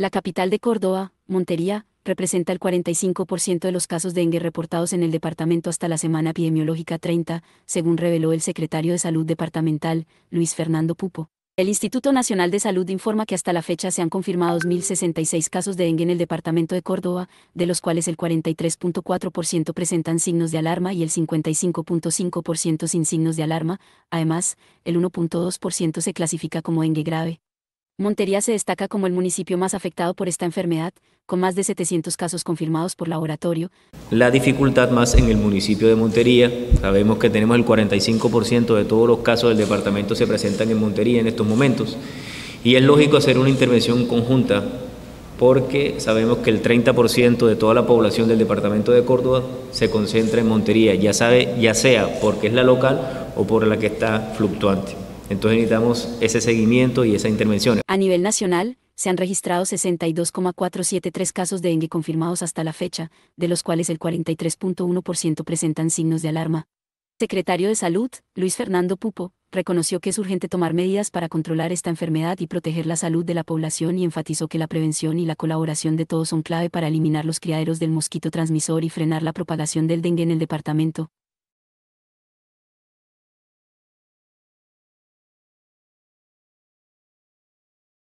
La capital de Córdoba, Montería, representa el 45% de los casos de dengue reportados en el departamento hasta la semana epidemiológica 30, según reveló el secretario de Salud Departamental, Luis Fernando Pupo. El Instituto Nacional de Salud informa que hasta la fecha se han confirmado 1.066 casos de dengue en el departamento de Córdoba, de los cuales el 43.4% presentan signos de alarma y el 55.5% sin signos de alarma. Además, el 1.2% se clasifica como dengue grave. Montería se destaca como el municipio más afectado por esta enfermedad, con más de 700 casos confirmados por laboratorio. La dificultad más en el municipio de Montería, sabemos que tenemos el 45% de todos los casos del departamento se presentan en Montería en estos momentos, y es lógico hacer una intervención conjunta, porque sabemos que el 30% de toda la población del departamento de Córdoba se concentra en Montería, ya, sabe, ya sea porque es la local o por la que está fluctuante. Entonces necesitamos ese seguimiento y esa intervención. A nivel nacional, se han registrado 62,473 casos de dengue confirmados hasta la fecha, de los cuales el 43.1% presentan signos de alarma. Secretario de Salud, Luis Fernando Pupo, reconoció que es urgente tomar medidas para controlar esta enfermedad y proteger la salud de la población y enfatizó que la prevención y la colaboración de todos son clave para eliminar los criaderos del mosquito transmisor y frenar la propagación del dengue en el departamento.